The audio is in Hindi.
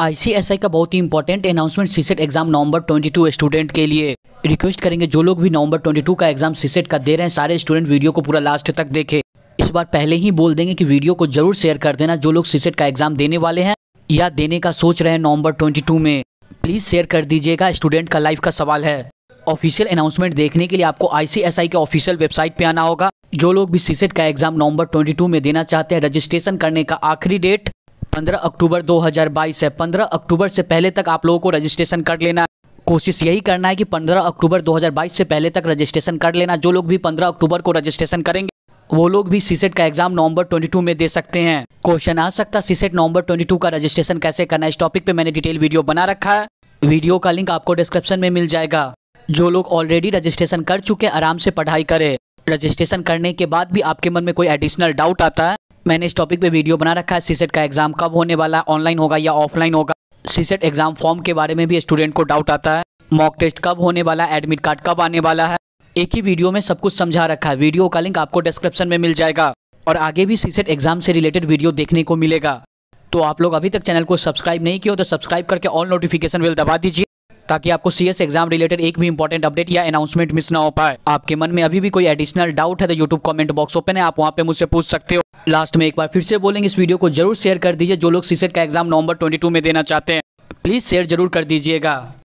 आईसीएसआई का बहुत ही important announcement CSEET exam November 22 student के लिए रिक्वेस्ट करेंगे जो लोग भी नवंबर 22 का एग्जाम सीसेट e का दे रहे हैं सारे स्टूडेंट वीडियो को पूरा लास्ट तक देखें इस बार पहले ही बोल देंगे कि वीडियो को जरूर शेयर कर देना जो लोग सीसेट e का एग्जाम देने वाले हैं या देने का सोच रहे हैं नवंबर टू में प्लीज़ शेयर कर दीजिएगा स्टूडेंट का लाइफ का सवाल है ऑफिशियल अनाउंसमेंट देखने के लिए आपको आईसीएसआई के ऑफिशियल वेबसाइट पे आना होगा जो लोग भी सीसेट e का एग्जाम नवंबर 22 में देना चाहते हैं रजिस्ट्रेशन करने का आखिरी डेट पंद्रह अक्टूबर 2022 है पंद्रह अक्टूबर से पहले तक आप लोगों को रजिस्ट्रेशन कर लेना कोशिश यही करना है कि 15 अक्टूबर 2022 से पहले तक रजिस्ट्रेशन कर लेना जो लोग भी 15 अक्टूबर को रजिस्ट्रेशन करेंगे वो लोग भी सीसेट का एग्जाम नवंबर 22 में दे सकते हैं क्वेश्चन आ सकता है सीसेट नवंबर 22 का रजिस्ट्रेशन कैसे करना है इस टॉपिक पे मैंने डिटेल वीडियो बना रखा है वीडियो का लिंक आपको डिस्क्रिप्शन में मिल जाएगा जो लोग ऑलरेडी रजिस्ट्रेशन कर चुके आराम से पढ़ाई करें रजिस्ट्रेशन करने के बाद भी आपके मन में कोई एडिशनल डाउट आता है मैंने इस टॉपिक पे वीडियो बना रखा है सीसेट का एग्ज़ाम कब होने वाला है ऑनलाइन होगा या ऑफलाइन होगा सीसेट एग्ज़ाम फॉर्म के बारे में भी स्टूडेंट को डाउट आता है मॉक टेस्ट कब होने वाला है एडमिट कार्ड कब आने वाला है एक ही वीडियो में सब कुछ समझा रखा है वीडियो का लिंक आपको डिस्क्रिप्शन में मिल जाएगा और आगे भी सीसेट एग्ज़ाम से रिलेटेड वीडियो देखने को मिलेगा तो आप लोग अभी तक चैनल को सब्सक्राइब नहीं किया तो सब्सक्राइब करके ऑल नोटिफिकेशन बिल दबा दीजिए ताकि आपको सी एग्जाम रिलेटेड एक भी इंपॉर्टेंट अपडेट या अनाउंसमेंट मिस ना हो पाए आपके मन में अभी भी कोई एडिशनल डाउट है तो यूट्यूब कमेंट बॉक्स ओपन है आप वहाँ पे मुझसे पूछ सकते हो लास्ट में एक बार फिर से बोलेंगे इस वीडियो को जरूर शेयर कर दीजिए जो लोग सीसेट का एग्जाम नवंबर 22 में देना चाहते हैं प्लीज़ शेयर जरूर कर दीजिएगा